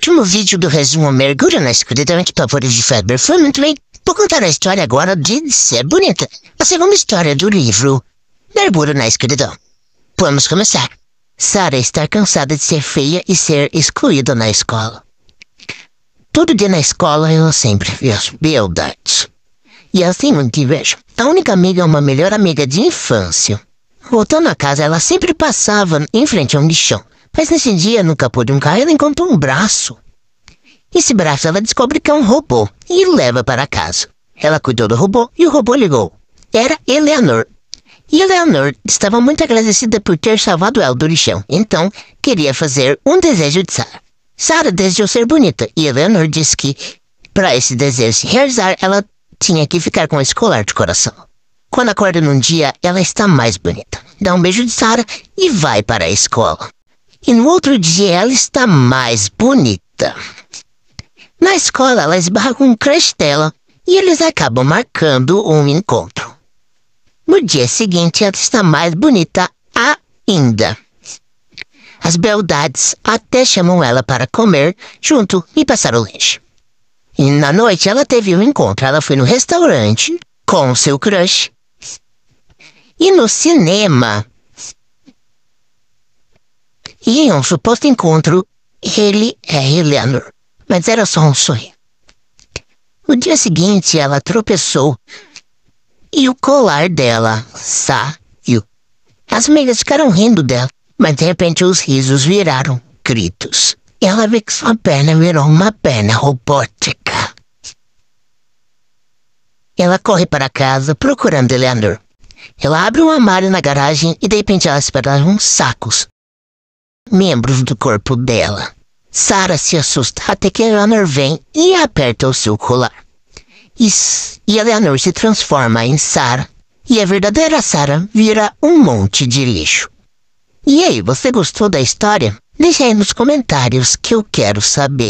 último vídeo do resumo Mergulho na Escuridão de Pavores de Faber foi muito bem. vou contar a história agora de Ser Bonita, a segunda história do livro Mergulho na Escuridão. Vamos começar. Sara está cansada de ser feia e ser excluída na escola. Todo dia na escola ela sempre fez beldades. E assim muito inveja. A única amiga é uma melhor amiga de infância. Voltando a casa, ela sempre passava em frente a um lixão mas nesse dia, no capô de um carro, ela encontra um braço. Esse braço ela descobre que é um robô e leva para casa. Ela cuidou do robô e o robô ligou. Era Eleanor. E Eleanor estava muito agradecida por ter salvado ela do lixão, então queria fazer um desejo de Sarah. Sarah desejou ser bonita e Eleanor disse que, para esse desejo se realizar, ela tinha que ficar com esse colar de coração. Quando acorda num dia, ela está mais bonita. Dá um beijo de Sarah e vai para a escola e no outro dia ela está mais bonita. Na escola, ela esbarra com o crush dela e eles acabam marcando um encontro. No dia seguinte, ela está mais bonita ainda. As beldades até chamam ela para comer junto e passar o lanche. E na noite ela teve um encontro. Ela foi no restaurante com seu crush. E no cinema e em um suposto encontro, ele é Eleanor, mas era só um sonho. No dia seguinte, ela tropeçou e o colar dela saiu. As amigas ficaram rindo dela, mas de repente os risos viraram gritos. Ela vê que sua perna virou uma perna robótica. Ela corre para casa procurando Eleanor. Ela abre um armário na garagem e de repente ela espera uns sacos membros do corpo dela. Sara se assusta até que Eleanor vem e aperta o seu colar. E, e Eleanor se transforma em Sara. E a verdadeira Sara vira um monte de lixo. E aí, você gostou da história? Deixe aí nos comentários que eu quero saber.